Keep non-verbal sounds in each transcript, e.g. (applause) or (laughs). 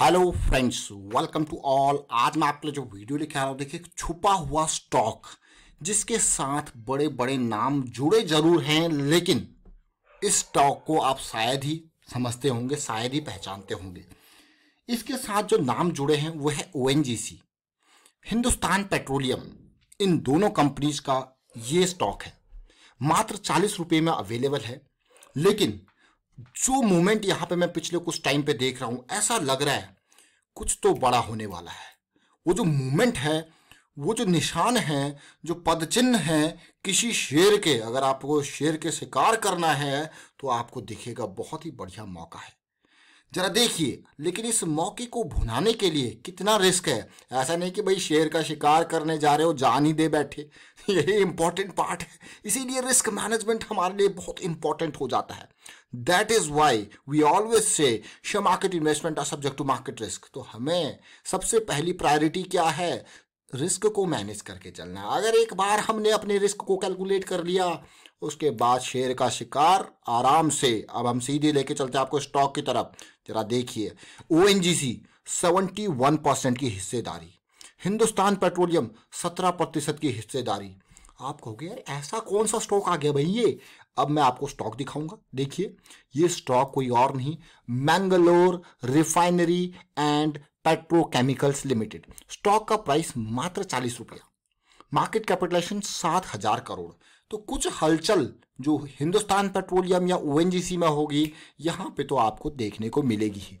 hello friends welcome to all आज मैं आपके लिए जो वीडियो लिखा रहा हूँ देखिए छुपा हुआ स्टॉक जिसके साथ बड़े बड़े नाम जुड़े जरूर हैं लेकिन इस स्टॉक को आप शायद ही समझते होंगे शायद ही पहचानते होंगे इसके साथ जो नाम जुड़े हैं वो है ओ हिंदुस्तान पेट्रोलियम इन दोनों कंपनीज का ये स्टॉक है मात्र चालीस रुपये में अवेलेबल है लेकिन जो मूवमेंट यहाँ पे मैं पिछले कुछ टाइम पे देख रहा हूँ ऐसा लग रहा है कुछ तो बड़ा होने वाला है वो जो मूवमेंट है वो जो निशान है जो पद चिन्ह है किसी शेर के अगर आपको शेर के शिकार करना है तो आपको दिखेगा बहुत ही बढ़िया मौका है जरा देखिए लेकिन इस मौके को भुनाने के लिए कितना रिस्क है ऐसा नहीं कि भाई शेर का शिकार करने जा रहे हो जान ही दे बैठे (laughs) यही इंपॉर्टेंट पार्ट है इसीलिए रिस्क मैनेजमेंट हमारे लिए बहुत इंपॉर्टेंट हो जाता है that is why we always say share market investment are subject to market risk तो हमें सबसे पहली प्रायोरिटी क्या है रिस्क को मैनेज करके चलना है अगर एक बार हमने अपने रिस्क को कैलकुलेट कर लिया उसके बाद शेयर का शिकार आराम से अब हम सीधे लेके चलते हैं आपको स्टॉक की तरफ जरा देखिए O N G C seventy one percent की हिस्सेदारी हिंदुस्तान पेट्रोलियम सत्रह प्रतिशत की हिस्सेदारी आप कहोगे यार ऐसा कौन सा स्टॉक आ गया भाई ये अब मैं आपको स्टॉक दिखाऊंगा देखिए ये स्टॉक कोई और नहीं Mangalore refinery and petrochemicals limited stock का प्राइस मात्र चालीस रुपया मार्केट कैपिटलाइजेशन सात हजार करोड़ तो कुछ हलचल जो हिंदुस्तान पेट्रोलियम या ओ में होगी यहाँ पे तो आपको देखने को मिलेगी ही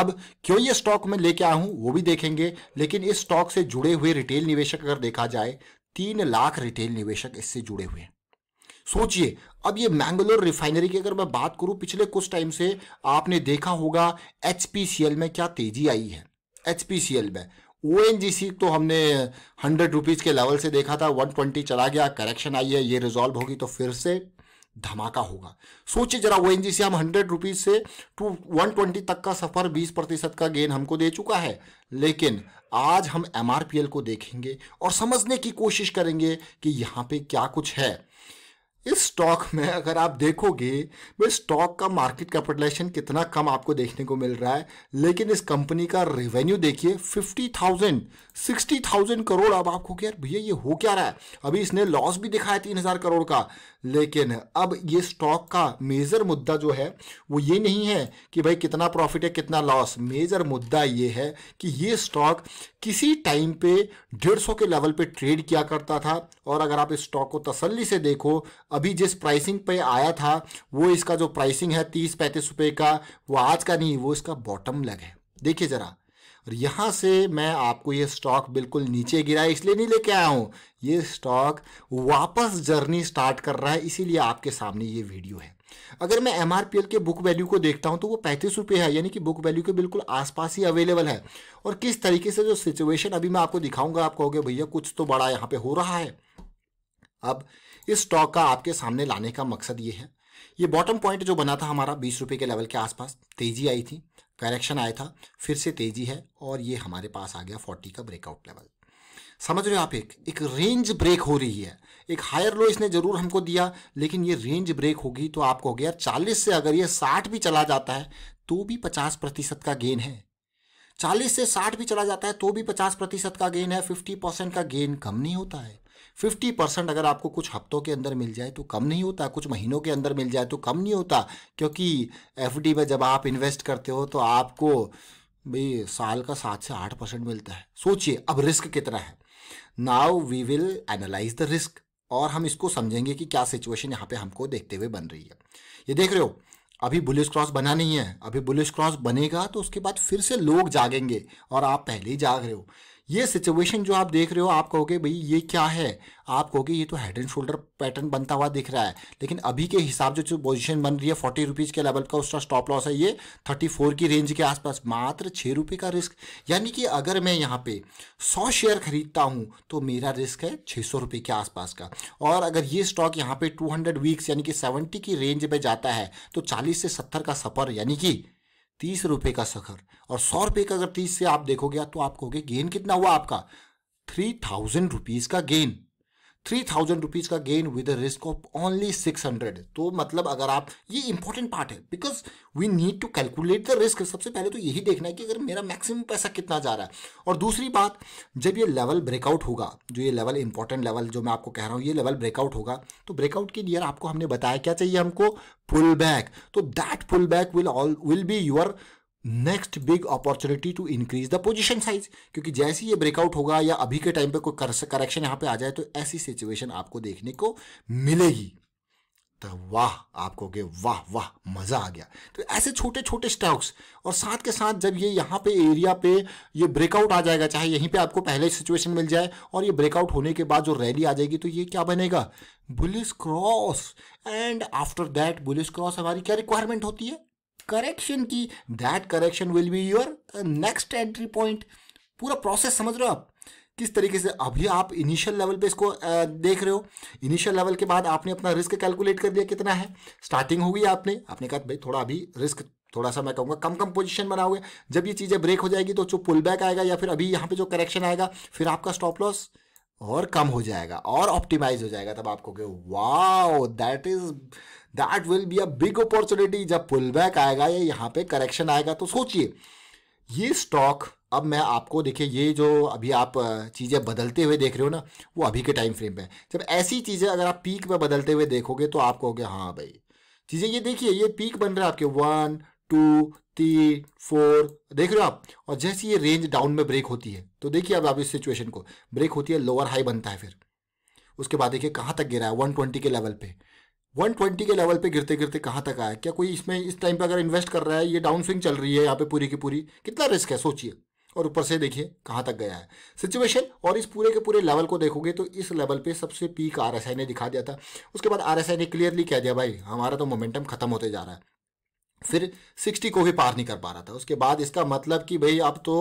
अब क्यों ये स्टॉक में लेके आया हूँ वो भी देखेंगे लेकिन इस स्टॉक से जुड़े हुए रिटेल निवेशक अगर देखा जाए तीन लाख रिटेल निवेशक इससे जुड़े हुए हैं सोचिए अब ये मैंगलोर रिफाइनरी की अगर मैं बात करूं पिछले कुछ टाइम से आपने देखा होगा एच में क्या तेजी आई है एच में ओ तो हमने हंड्रेड रुपीज़ के लेवल से देखा था वन ट्वेंटी चला गया करेक्शन आई है ये रिजॉल्व होगी तो फिर से धमाका होगा सोचिए जरा ओ हम हंड्रेड रुपीज़ से टू वन ट्वेंटी तक का सफ़र बीस प्रतिशत का गेन हमको दे चुका है लेकिन आज हम एम को देखेंगे और समझने की कोशिश करेंगे कि यहाँ पे क्या कुछ है इस स्टॉक में अगर आप देखोगे भाई स्टॉक का मार्केट कैपिटलाइजेशन कितना कम आपको देखने को मिल रहा है लेकिन इस कंपनी का रेवेन्यू देखिए fifty thousand sixty thousand crore अब आपको क्या भैया ये हो क्या रहा है अभी इसने लॉस भी दिखाया तीन हज़ार करोड़ का लेकिन अब ये स्टॉक का मेजर मुद्दा जो है वो ये नहीं है कि भाई कितना प्रॉफिट है कितना लॉस मेजर मुद्दा ये है कि ये स्टॉक किसी टाइम पे डेढ़ सौ के लेवल पे ट्रेड किया करता था और अगर आप इस स्टॉक को तसल्ली से देखो अभी जिस प्राइसिंग पे आया था वो इसका जो प्राइसिंग है तीस पैंतीस रुपये का वो आज का नहीं वो इसका बॉटम लग है देखिए ज़रा और यहाँ से मैं आपको ये स्टॉक बिल्कुल नीचे गिरा इसलिए नहीं लेके आया हूँ ये स्टॉक वापस जर्नी स्टार्ट कर रहा है इसीलिए आपके सामने ये वीडियो है अगर मैं एम के बुक वैल्यू को देखता हूँ तो वो पैंतीस रुपये है यानी कि बुक वैल्यू के बिल्कुल आसपास ही अवेलेबल है और किस तरीके से जो सिचुएशन अभी मैं आपको दिखाऊंगा आप कहोगे भैया कुछ तो बड़ा यहाँ पे हो रहा है अब इस स्टॉक का आपके सामने लाने का मकसद ये है ये बॉटम पॉइंट जो बना था हमारा बीस रुपये के लेवल के आसपास तेज़ी आई थी करेक्शन आया था फिर से तेज़ी है और ये हमारे पास आ गया फोर्टी का ब्रेकआउट लेवल समझ रहे हो आप एक एक रेंज ब्रेक हो रही है एक हायर लो इसने जरूर हमको दिया लेकिन ये रेंज ब्रेक होगी तो आपको हो गया चालीस से अगर ये साठ भी चला जाता है तो भी पचास प्रतिशत का गेन है चालीस से साठ भी चला जाता है तो भी पचास प्रतिशत का गेन है फिफ्टी परसेंट का गेन कम नहीं होता है फिफ्टी परसेंट अगर आपको कुछ हफ्तों के अंदर मिल जाए तो कम नहीं होता कुछ महीनों के अंदर मिल जाए तो कम नहीं होता क्योंकि एफ में जब आप इन्वेस्ट करते हो तो आपको भाई साल का सात से आठ परसेंट मिलता है सोचिए अब रिस्क कितना है now we will analyse the risk और हम इसको समझेंगे कि क्या सिचुएशन यहाँ पे हमको देखते हुए बन रही है ये देख रहे हो अभी बुलिस क्रॉस बना नहीं है अभी बुलिस क्रॉस बनेगा तो उसके बाद फिर से लोग जागेंगे और आप पहले ही जाग रहे हो ये सिचुएशन जो आप देख रहे हो आप कहोगे भाई ये क्या है आप कहोगे ये तो हेड एंड शोल्डर पैटर्न बनता हुआ दिख रहा है लेकिन अभी के हिसाब से जो पोजीशन बन रही है फोर्टी रुपीज़ के लेवल का उसका स्टॉप लॉस है ये थर्टी फोर की रेंज के आसपास मात्र छः रुपये का रिस्क यानी कि अगर मैं यहाँ पे सौ शेयर खरीदता हूँ तो मेरा रिस्क है छः सौ रुपये के आसपास का और अगर ये स्टॉक यहाँ पे टू हंड्रेड वीक्स यानी कि सेवेंटी की रेंज पर जाता है तो चालीस से सत्तर का सफ़र यानी कि तीस रुपए का सखर और सौ रुपए का अगर तीस से आप देखोगे तो आप कहोगे गेन कितना हुआ आपका थ्री थाउजेंड रुपीज का गेन थ्री थाउजेंड रुपीज का gain with risk of only six hundred तो मतलब अगर आप ये इंपॉर्टेंट पार्ट है because we need to calculate the risk सबसे पहले तो यही देखना है कि अगर मेरा मैक्सिमम पैसा कितना जा रहा है और दूसरी बात जब ये लेवल ब्रेकआउट होगा जो ये लेवल इंपॉर्टेंट लेवल जो मैं आपको कह रहा हूँ ये लेवल ब्रेकआउट होगा तो ब्रेकआउट के लिए आपको हमने बताया क्या चाहिए हमको पुल बैक तो that pull back will all will be your next big opportunity to increase the position size क्योंकि जैसे ही ये ब्रेकआउट होगा या अभी के टाइम पे कोई करेक्शन यहां पे आ जाए तो ऐसी सिचुएशन आपको देखने को मिलेगी तो वाह आपको के वाह वाह मज़ा आ गया तो ऐसे छोटे छोटे स्टॉक्स और साथ के साथ जब ये यहां पे एरिया पे ये ब्रेकआउट आ जाएगा चाहे यहीं पे आपको पहले सिचुएशन मिल जाए और ये ब्रेकआउट होने के बाद जो रैली आ जाएगी तो ये क्या बनेगा bullish cross and after that bullish cross हमारी क्या रिक्वायरमेंट होती है करेक्शन की that correction will be your next entry point पूरा प्रोसेस समझ रहे हो आप किस तरीके से अभी आप इनिशियल लेवल पे इसको देख रहे हो इनिशियल लेवल के बाद आपने अपना रिस्क कैलकुलेट कर दिया कितना है स्टार्टिंग होगी आपने आपने कहा भाई थोड़ा अभी रिस्क थोड़ा सा मैं कहूँगा कम कम पोजीशन बनाओगे जब ये चीज़ें ब्रेक हो जाएगी तो जो पुल बैक आएगा या फिर अभी यहाँ पे जो करेक्शन आएगा फिर आपका स्टॉप लॉस और कम हो जाएगा और ऑप्टिमाइज हो जाएगा तब आपको कहोगे wow that is that will be a big opportunity जब पुल बैक आएगा या यहाँ पे करेक्शन आएगा तो सोचिए ये स्टॉक अब मैं आपको देखिए ये जो अभी आप चीज़ें बदलते हुए देख रहे हो ना वो अभी के टाइम फ्रेम पे जब ऐसी चीज़ें अगर आप पीक में बदलते हुए देखोगे तो आप कहोगे हाँ भाई चीज़ें ये देखिए ये पीक बन रहा है आपके वन टू तीन फोर देख रहे हो आप और जैसी ये रेंज डाउन में ब्रेक होती है तो देखिए अब आप इस सिचुएशन को ब्रेक होती है लोअर हाई बनता है फिर उसके बाद देखिए कहाँ तक गिरा है वन ट्वेंटी के लेवल पे 120 के लेवल पे गिरते गिरते कहाँ तक आया क्या कोई इसमें इस टाइम पे अगर इन्वेस्ट कर रहा है ये डाउन स्विंग चल रही है यहाँ पे पूरी की पूरी कितना रिस्क है सोचिए और ऊपर से देखिए कहाँ तक गया है सिचुएशन और इस पूरे के पूरे लेवल को देखोगे तो इस लेवल पे सबसे पीक आर एस आई ने दिखा दिया था उसके बाद आर एस आई ने क्लियरली कह दिया भाई हमारा तो मोमेंटम खत्म होते जा रहा है फिर 60 को भी पार नहीं कर पा रहा था उसके बाद इसका मतलब कि भाई अब तो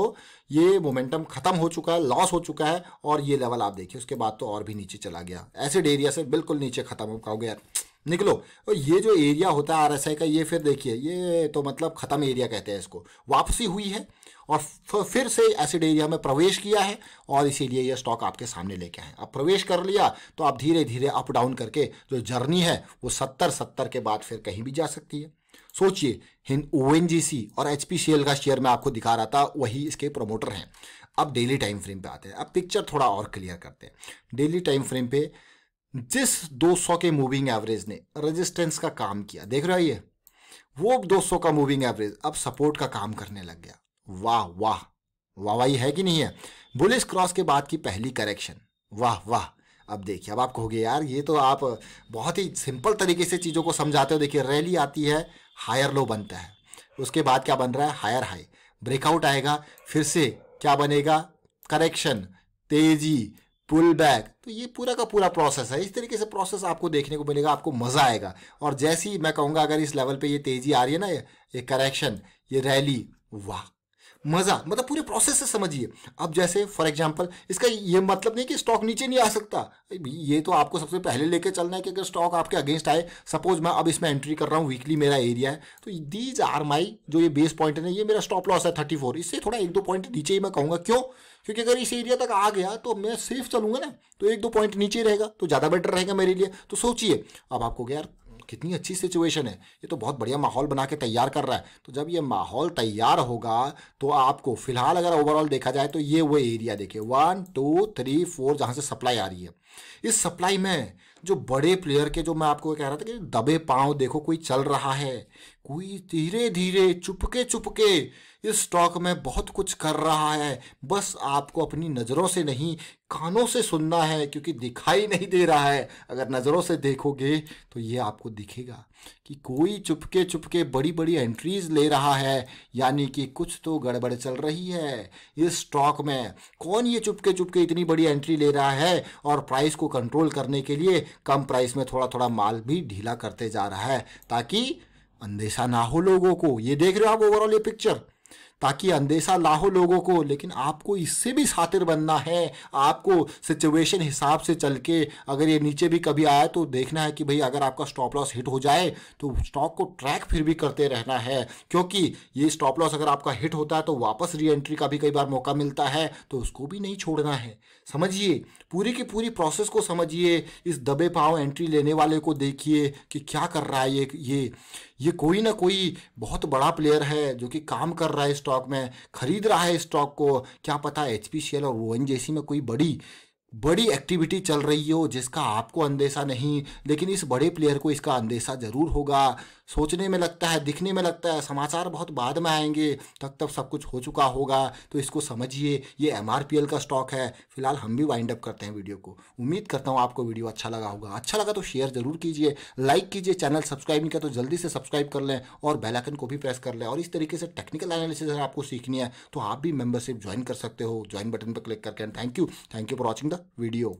ये मोमेंटम खत्म हो चुका है लॉस हो चुका है और ये लेवल आप देखिए उसके बाद तो और भी नीचे चला गया ऐसे एरिया से बिल्कुल नीचे खत्म हो पाओगे यार निकलो और ये जो एरिया होता है आरएसआई का ये फिर देखिए ये तो मतलब ख़त्म एरिया कहते हैं इसको वापसी हुई है और फिर से एसिड एरिया में प्रवेश किया है और इसीलिए यह स्टॉक आपके सामने लेके आए अब प्रवेश कर लिया तो आप धीरे धीरे अप डाउन करके जो जर्नी है वो सत्तर सत्तर के बाद फिर कहीं भी जा सकती है सोचिए हिंद ओ और एच का शेयर मैं आपको दिखा रहा था वही इसके प्रमोटर हैं अब डेली टाइम फ्रेम पे आते हैं अब पिक्चर थोड़ा और क्लियर करते हैं डेली टाइम फ्रेम पे जिस 200 के मूविंग एवरेज ने रेजिस्टेंस का काम किया देख रहे हो ये वो 200 का मूविंग एवरेज अब सपोर्ट का काम करने लग गया वाह वाह वाह वाह है कि नहीं है बुलिस क्रॉस के बाद की पहली करेक्शन वाह वाह अब देखिए अब आप कहोगे यार ये तो आप बहुत ही सिंपल तरीके से चीज़ों को समझाते हो देखिए रैली आती है हायर लो बनता है उसके बाद क्या बन रहा है हायर हाई ब्रेकआउट आएगा फिर से क्या बनेगा करेक्शन तेजी पुल बैक तो ये पूरा का पूरा प्रोसेस है इस तरीके से प्रोसेस आपको देखने को मिलेगा आपको मज़ा आएगा और जैसी मैं कहूँगा अगर इस लेवल पे ये तेज़ी आ रही है ना ये करेक्शन ये रैली वाह मज़ा मतलब पूरे प्रोसेस से समझिए अब जैसे फॉर एग्जाम्पल इसका ये मतलब नहीं कि स्टॉक नीचे नहीं आ सकता ये तो आपको सबसे पहले लेके चलना है कि अगर स्टॉक आपके अगेंस्ट आए सपोज मैं अब इसमें एंट्री कर रहा हूँ वीकली मेरा एरिया है तो दीज आर माई जो ये बेस पॉइंट है ये मेरा स्टॉप लॉस है थर्टी फोर इससे थोड़ा एक दो पॉइंट नीचे ही मैं कहूँगा क्यों क्योंकि अगर इस एरिया तक आ गया तो मैं सेफ चलूंगा ना तो एक दो पॉइंट नीचे रहेगा तो ज़्यादा बेटर रहेगा मेरे लिए तो सोचिए अब आपको यार कितनी अच्छी सिचुएशन है ये तो बहुत बढ़िया माहौल बना के तैयार कर रहा है तो जब ये माहौल तैयार होगा तो आपको फिलहाल अगर ओवरऑल देखा जाए तो ये वो एरिया देखिए वन टू थ्री फोर जहाँ से सप्लाई आ रही है इस सप्लाई में जो बड़े प्लेयर के जो मैं आपको कह रहा था कि दबे पाँव देखो कोई चल रहा है कोई धीरे धीरे चुपके चुपके इस स्टॉक में बहुत कुछ कर रहा है बस आपको अपनी नज़रों से नहीं कानों से सुनना है क्योंकि दिखाई नहीं दे रहा है अगर नज़रों से देखोगे तो ये आपको दिखेगा कि कोई चुपके चुपके बड़ी बड़ी एंट्रीज ले रहा है यानी कि कुछ तो गड़बड़ चल रही है इस स्टॉक में कौन ये चुपके चुपके इतनी बड़ी एंट्री ले रहा है और प्राइस को कंट्रोल करने के लिए कम प्राइस में थोड़ा थोड़ा माल भी ढीला करते जा रहा है ताकि अंदेशा ना हो लोगों को ये देख रहे हो आप ओवरऑल ये पिक्चर ताकि अंदेशा लाहो लोगों को लेकिन आपको इससे भी सातिर बनना है आपको सिचुएशन हिसाब से चल के अगर ये नीचे भी कभी आया तो देखना है कि भाई अगर आपका स्टॉप लॉस हिट हो जाए तो स्टॉक को ट्रैक फिर भी करते रहना है क्योंकि ये स्टॉप लॉस अगर आपका हिट होता है तो वापस री एंट्री का भी कई बार मौका मिलता है तो उसको भी नहीं छोड़ना है समझिए पूरी की पूरी प्रोसेस को समझिए इस दबे पाँव एंट्री लेने वाले को देखिए कि क्या कर रहा है ये ये ये कोई ना कोई बहुत बड़ा प्लेयर है जो कि काम कर रहा है स्टॉक स्टॉक में खरीद रहा है स्टॉक को क्या पता एच शेयर और ओ में कोई बड़ी बड़ी एक्टिविटी चल रही हो जिसका आपको अंदेशा नहीं लेकिन इस बड़े प्लेयर को इसका अंदेशा ज़रूर होगा सोचने में लगता है दिखने में लगता है समाचार बहुत बाद में आएंगे तब तब सब कुछ हो चुका होगा तो इसको समझिए ये एम का स्टॉक है फिलहाल हम भी वाइंड अप करते हैं वीडियो को उम्मीद करता हूँ आपको वीडियो अच्छा लगा होगा अच्छा लगा तो शेयर जरूर कीजिए लाइक कीजिए चैनल सब्सक्राइब नहीं किया तो जल्दी से सब्सक्राइब कर लें और बेलाइकन को भी प्रेस कर लें और इस तरीके से टेक्निकल एनालिसिस अगर आपको सीखनी है तो आप भी मेंबरशिप ज्वाइन कर सकते हो ज्वाइन बटन पर क्लिक करके and thank you thank you for watching the video